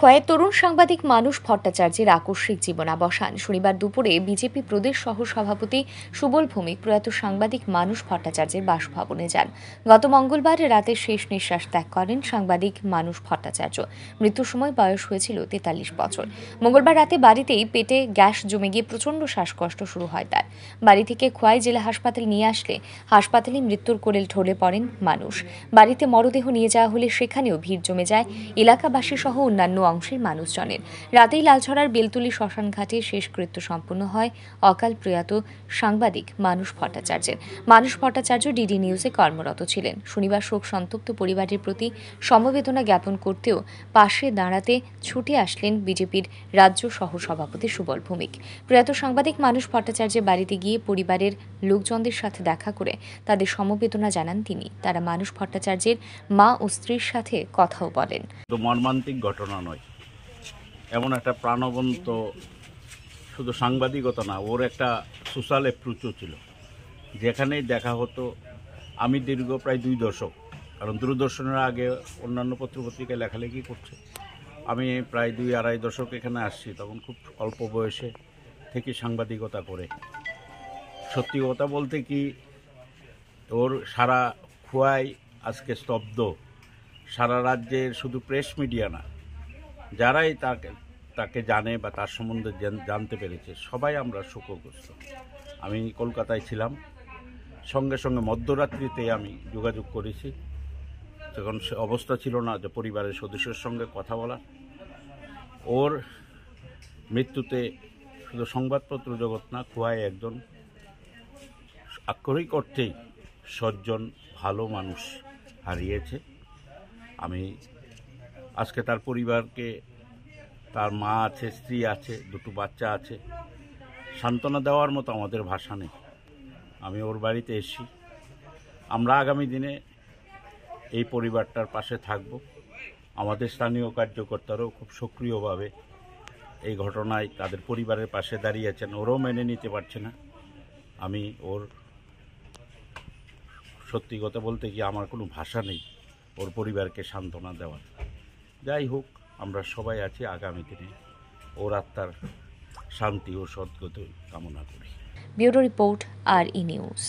ক্ষয়ে তরুণ সাংবাদিক মানুষ ভট্টাচার্যের আকস্মিক জীবনাবসান শনিবার দুপুরে বিজেপি প্রদেশ সহ সভাপতি সুবল ভৌমিক প্রয়াত সাংবাদিক মানুষ ভট্টাচার্যের বাসভবনে যান গত মঙ্গলবার রাতে শেষ নিঃশ্বাস ত্যাগ করেন সাংবাদিক মানুষ ভট্টাচার্য মৃত্যুর সময় বয়স হয়েছিল তেতাল্লিশ বছর মঙ্গলবার রাতে বাড়িতেই পেটে গ্যাস জমে গিয়ে প্রচণ্ড শ্বাসকষ্ট শুরু হয় তার বাড়ি থেকে খোয়াই জেলা হাসপাতাল নিয়ে আসলে হাসপাতালে মৃত্যুর কোলেল ঢলে পড়েন মানুষ বাড়িতে মরদেহ নিয়ে যাওয়া হলে সেখানেও ভিড় জমে যায় এলাকাবাসী সহ অন্যান্য অংশের মানুষজনের রাতেই লালছড়ার বেলতুলি শ্মশানঘাটে শেষকৃত্য সম্পন্ন হয় অকাল প্রয়াত সাংবাদিক মানুষ ভট্টাচার্যের মানুষ ভট্টাচার্য ডিডি নিউজে কর্মরত ছিলেন শনিবার শোক সন্তপ্ত পরিবারের প্রতি সমবেদনা জ্ঞাপন করতেও পাশে দাঁড়াতে ছুটে আসলেন বিজেপির রাজ্য সহসভাপতি সুবল ভৌমিক প্রয়াত সাংবাদিক মানুষ ভট্টাচার্যের বাড়িতে গিয়ে পরিবারের লোকজনদের সাথে দেখা করে তাদের সমবেদনা জানান তিনি তারা মানুষ ভট্টাচার্যের মা ও স্ত্রীর সাথে কথাও বলেন মর্মান্তিক ঘটনা এমন একটা প্রাণবন্ত শুধু সাংবাদিকতা না ওর একটা সোশ্যাল অ্যাপ্রোচও ছিল যেখানেই দেখা হতো আমি দীর্ঘ প্রায় দুই দশক কারণ দূরদর্শনের আগে অন্যান্য পত্রপত্রিকায় লেখালেখি করছে আমি প্রায় দুই আড়াই দশক এখানে আসছি তখন খুব অল্প বয়সে থেকে সাংবাদিকতা করে সত্যি কথা বলতে কি ওর সারা খুয়াই আজকে স্তব্ধ সারা রাজ্যের শুধু প্রেস মিডিয়া না যারাই তাকে তাকে জানে বা তার সম্বন্ধে জানতে পেরেছে সবাই আমরা শোকগ্রস্ত আমি কলকাতায় ছিলাম সঙ্গে সঙ্গে মধ্যরাত্রিতে আমি যোগাযোগ করেছি তখন সে অবস্থা ছিল না যে পরিবারের সদস্যের সঙ্গে কথা বলা ওর মৃত্যুতে শুধু সংবাদপত্র জগৎ না খোয়ায় একজন আক্ষরিক অর্থেই সজ্জন ভালো মানুষ হারিয়েছে আমি আজকে তার পরিবারকে তার মা আছে স্ত্রী আছে দুটো বাচ্চা আছে সান্ত্বনা দেওয়ার মতো আমাদের ভাষা নেই আমি ওর বাড়িতে এসি আমরা আগামী দিনে এই পরিবারটার পাশে থাকব আমাদের স্থানীয় কার্যকর্তারাও খুব সক্রিয়ভাবে এই ঘটনায় তাদের পরিবারের পাশে দাঁড়িয়েছেন ওরাও মেনে নিতে পারছে না আমি ওর সত্যি কথা বলতে গিয়ে আমার কোনো ভাষা নেই ওর পরিবারকে সান্ত্বনা দেওয়ার যাই হোক আমরা সবাই আছি আগামী দিনে ওর আত্মার শান্তি ও সদ্গত কামনা করি ব্যুরো রিপোর্ট আর ই নিউজ